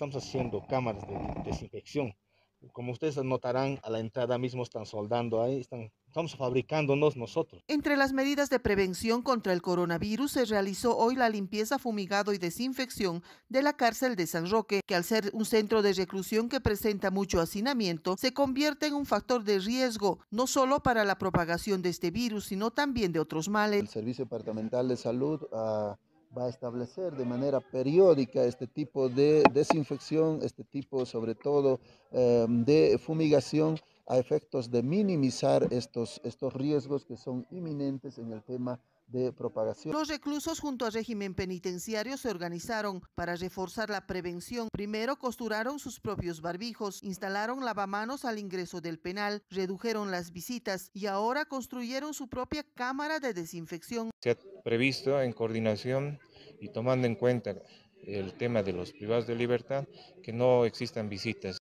estamos haciendo cámaras de desinfección. Como ustedes notarán, a la entrada mismo están soldando ahí, están, estamos fabricándonos nosotros. Entre las medidas de prevención contra el coronavirus se realizó hoy la limpieza, fumigado y desinfección de la cárcel de San Roque, que al ser un centro de reclusión que presenta mucho hacinamiento, se convierte en un factor de riesgo, no solo para la propagación de este virus, sino también de otros males. El Servicio Departamental de Salud... Ah, va a establecer de manera periódica este tipo de desinfección, este tipo sobre todo em, de fumigación a efectos de minimizar estos, estos riesgos que son inminentes en el tema de propagación. Los reclusos junto al régimen penitenciario se organizaron para reforzar la prevención. Primero costuraron sus propios barbijos, instalaron lavamanos al ingreso del penal, redujeron las visitas y ahora construyeron su propia cámara de desinfección. Se ha previsto en coordinación y tomando en cuenta el tema de los privados de libertad, que no existan visitas.